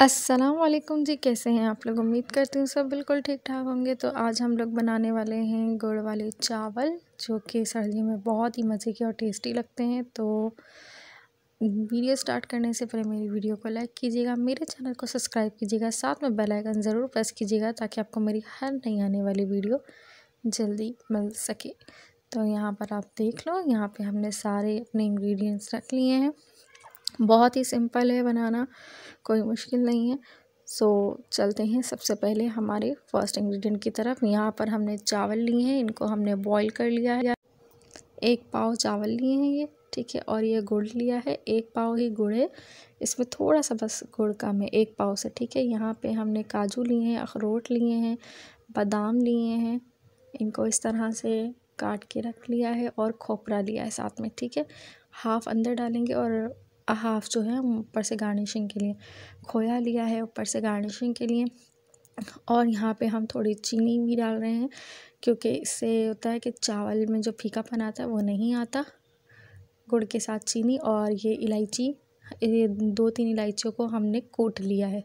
असलम जी कैसे हैं आप लोग उम्मीद करती हूँ सब बिल्कुल ठीक ठाक होंगे तो आज हम लोग बनाने वाले हैं गुड़ वाले चावल जो कि सर्दी में बहुत ही मज़े के और टेस्टी लगते हैं तो वीडियो स्टार्ट करने से पहले मेरी वीडियो को लाइक कीजिएगा मेरे चैनल को सब्सक्राइब कीजिएगा साथ में बेल आइकन ज़रूर प्रेस कीजिएगा ताकि आपको मेरी हर नई आने वाली वीडियो जल्दी मिल सके तो यहाँ पर आप देख लो यहाँ पे हमने सारे अपने इंग्रेडिएंट्स रख लिए हैं बहुत ही सिंपल है बनाना कोई मुश्किल नहीं है सो so, चलते हैं सबसे पहले हमारे फर्स्ट इंग्रेडिएंट की तरफ यहाँ पर हमने चावल लिए हैं इनको हमने बॉईल कर लिया है एक पाव चावल लिए हैं ये ठीक है और ये गुड़ लिया है एक पाव ही गुड़ है इसमें थोड़ा सा बस गुड़ कम है एक पाव से ठीक है यहाँ पे हमने काजू लिए हैं अखरोट लिए हैं बादाम लिए हैं इनको इस तरह से काट के रख लिया है और खोपरा लिया है साथ में ठीक है हाफ़ अंदर डालेंगे और हाफ़ जो है ऊपर से गार्निशिंग के लिए खोया लिया है ऊपर से गार्निशिंग के लिए और यहाँ पे हम थोड़ी चीनी भी डाल रहे हैं क्योंकि इससे होता है कि चावल में जो फीकापन आता है वो नहीं आता गुड़ के साथ चीनी और ये इलायची ये दो तीन इलायचियों को हमने कूट लिया है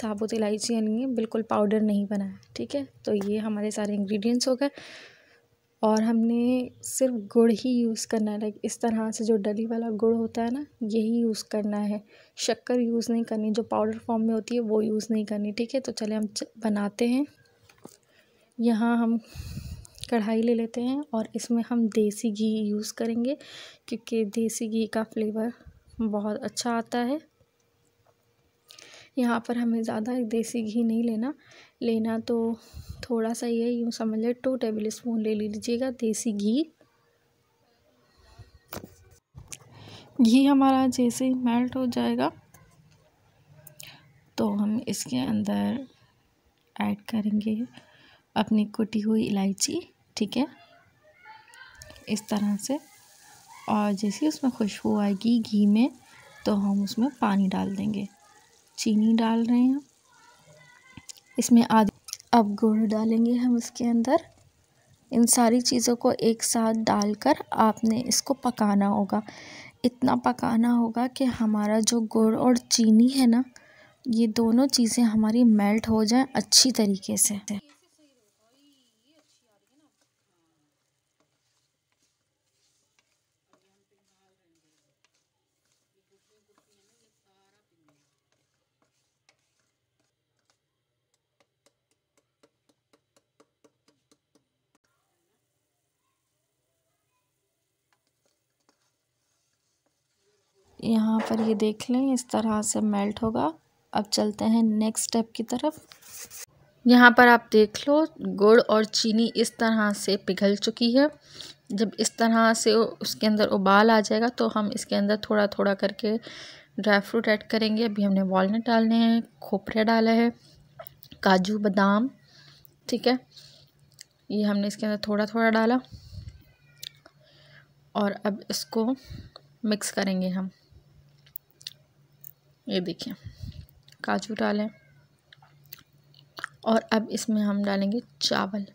साबुत इलायची यानी बिल्कुल पाउडर नहीं बनाया ठीक है तो ये हमारे सारे इंग्रेडिएंट्स हो गए और हमने सिर्फ गुड़ ही यूज़ करना है लाइक इस तरह से जो डली वाला गुड़ होता है ना यही यूज़ करना है शक्कर यूज़ नहीं करनी जो पाउडर फॉर्म में होती है वो यूज़ नहीं करनी ठीक है तो चले हम बनाते हैं यहाँ हम कढ़ाई ले लेते हैं और इसमें हम देसी घी यूज़ करेंगे क्योंकि देसी घी का फ्लेवर बहुत अच्छा आता है यहाँ पर हमें ज़्यादा देसी घी नहीं लेना लेना तो थोड़ा सा ये यूँ समझ लें टू टेबल स्पून ले लीजिएगा देसी घी घी हमारा जैसे ही मेल्ट हो जाएगा तो हम इसके अंदर ऐड करेंगे अपनी कुटी हुई इलायची ठीक है इस तरह से और जैसे उसमें खुशबू आएगी घी में तो हम उसमें पानी डाल देंगे चीनी डाल रहे हैं इसमें आधी अब गुड़ डालेंगे हम इसके अंदर इन सारी चीज़ों को एक साथ डालकर आपने इसको पकाना होगा इतना पकाना होगा कि हमारा जो गुड़ और चीनी है ना ये दोनों चीज़ें हमारी मेल्ट हो जाएं अच्छी तरीके से यहाँ पर ये देख लें इस तरह से मेल्ट होगा अब चलते हैं नेक्स्ट स्टेप की तरफ यहाँ पर आप देख लो गुड़ और चीनी इस तरह से पिघल चुकी है जब इस तरह से उसके अंदर उबाल आ जाएगा तो हम इसके अंदर थोड़ा थोड़ा करके ड्राई फ्रूट ऐड करेंगे अभी हमने वॉलनट डालने हैं खोपरे डाला है काजू बादाम ठीक है ये हमने इसके अंदर थोड़ा थोड़ा डाला और अब इसको मिक्स करेंगे हम ये देखिए काजू डालें और अब इसमें हम डालेंगे चावल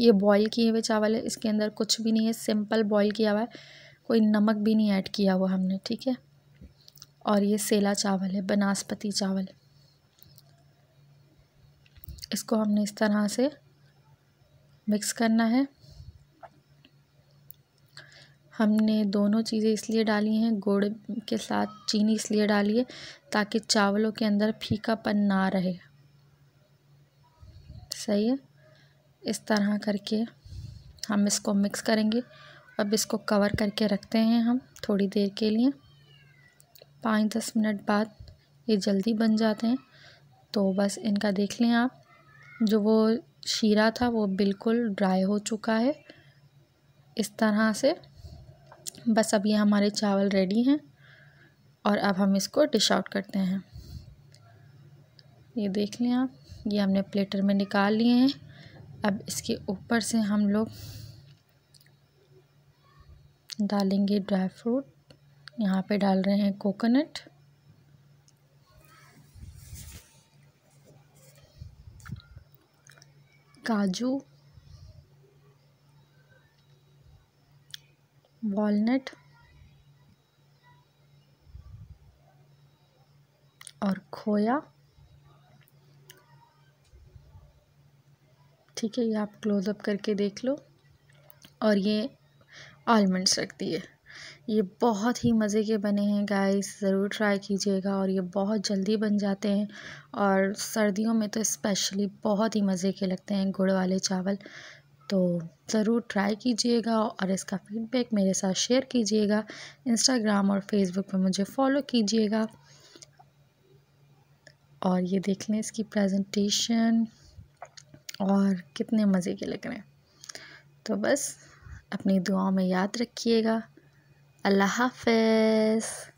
ये बॉईल किए हुए चावल है इसके अंदर कुछ भी नहीं है सिंपल बॉईल किया हुआ है कोई नमक भी नहीं ऐड किया हुआ हमने ठीक है और ये सेला चावल है बनास्पति चावल इसको हमने इस तरह से मिक्स करना है हमने दोनों चीज़ें इसलिए डाली हैं गुड़ के साथ चीनी इसलिए डाली है ताकि चावलों के अंदर फीकापन ना रहे सही है इस तरह करके हम इसको मिक्स करेंगे अब इसको कवर करके रखते हैं हम थोड़ी देर के लिए पाँच दस मिनट बाद ये जल्दी बन जाते हैं तो बस इनका देख लें आप जो वो शीरा था वो बिल्कुल ड्राई हो चुका है इस तरह से बस अब ये हमारे चावल रेडी हैं और अब हम इसको डिश आउट करते हैं ये देख लें आप ये हमने प्लेटर में निकाल लिए हैं अब इसके ऊपर से हम लोग डालेंगे ड्राई फ्रूट यहाँ पे डाल रहे हैं कोकोनट काजू वॉलनट और खोया ठीक है ये आप क्लोज़अप करके देख लो और ये आलमंड्स रख दिए ये बहुत ही मज़े के बने हैं गाइस ज़रूर ट्राई कीजिएगा और ये बहुत जल्दी बन जाते हैं और सर्दियों में तो स्पेशली बहुत ही मज़े के लगते हैं गुड़ वाले चावल तो ज़रूर ट्राई कीजिएगा और इसका फीडबैक मेरे साथ शेयर कीजिएगा इंस्टाग्राम और फेसबुक पर मुझे फॉलो कीजिएगा और ये देख लें इसकी प्रेजेंटेशन और कितने मज़े के लग रहे हैं तो बस अपनी दुआओं में याद रखिएगा अल्लाह हाफ